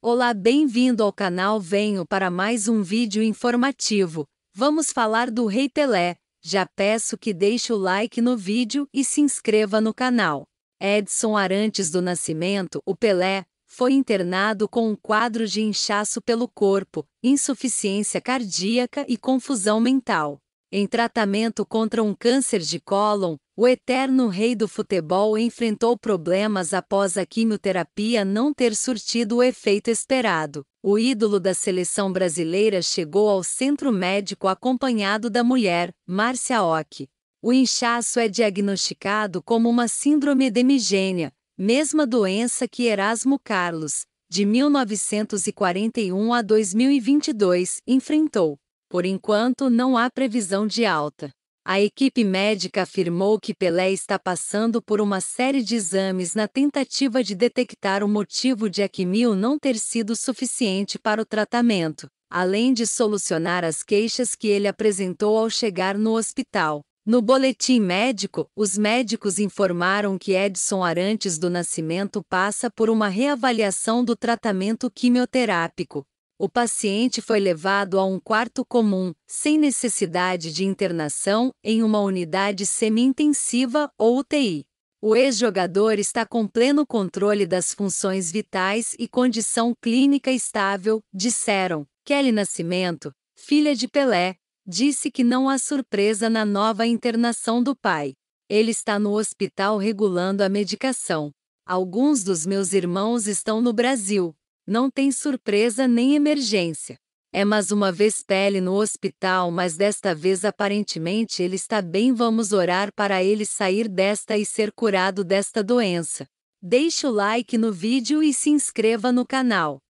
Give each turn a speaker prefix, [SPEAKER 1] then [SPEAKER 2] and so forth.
[SPEAKER 1] Olá, bem-vindo ao canal Venho para mais um vídeo informativo. Vamos falar do Rei Pelé. Já peço que deixe o like no vídeo e se inscreva no canal. Edson Arantes do Nascimento, o Pelé, foi internado com um quadro de inchaço pelo corpo, insuficiência cardíaca e confusão mental. Em tratamento contra um câncer de cólon, o eterno rei do futebol enfrentou problemas após a quimioterapia não ter surtido o efeito esperado. O ídolo da seleção brasileira chegou ao centro médico acompanhado da mulher, Márcia Ock. O inchaço é diagnosticado como uma síndrome demigênia, mesma doença que Erasmo Carlos, de 1941 a 2022, enfrentou. Por enquanto, não há previsão de alta. A equipe médica afirmou que Pelé está passando por uma série de exames na tentativa de detectar o motivo de Aquimil não ter sido suficiente para o tratamento, além de solucionar as queixas que ele apresentou ao chegar no hospital. No boletim médico, os médicos informaram que Edson Arantes do Nascimento passa por uma reavaliação do tratamento quimioterápico, o paciente foi levado a um quarto comum, sem necessidade de internação, em uma unidade semi-intensiva ou UTI. O ex-jogador está com pleno controle das funções vitais e condição clínica estável, disseram. Kelly Nascimento, filha de Pelé, disse que não há surpresa na nova internação do pai. Ele está no hospital regulando a medicação. Alguns dos meus irmãos estão no Brasil, não tem surpresa nem emergência. É mais uma vez pele no hospital, mas desta vez aparentemente ele está bem. Vamos orar para ele sair desta e ser curado desta doença. Deixe o like no vídeo e se inscreva no canal.